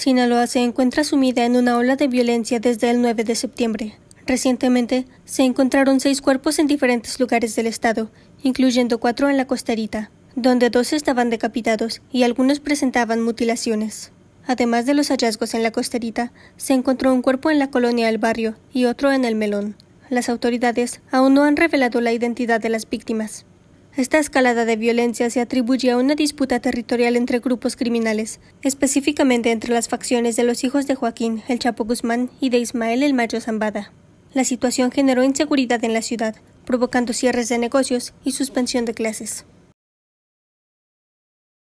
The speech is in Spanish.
Sinaloa se encuentra sumida en una ola de violencia desde el 9 de septiembre. Recientemente se encontraron seis cuerpos en diferentes lugares del estado, incluyendo cuatro en la costerita, donde dos estaban decapitados y algunos presentaban mutilaciones. Además de los hallazgos en la costerita, se encontró un cuerpo en la colonia El Barrio y otro en El Melón. Las autoridades aún no han revelado la identidad de las víctimas. Esta escalada de violencia se atribuye a una disputa territorial entre grupos criminales, específicamente entre las facciones de los hijos de Joaquín, el Chapo Guzmán, y de Ismael el Mayo Zambada. La situación generó inseguridad en la ciudad, provocando cierres de negocios y suspensión de clases.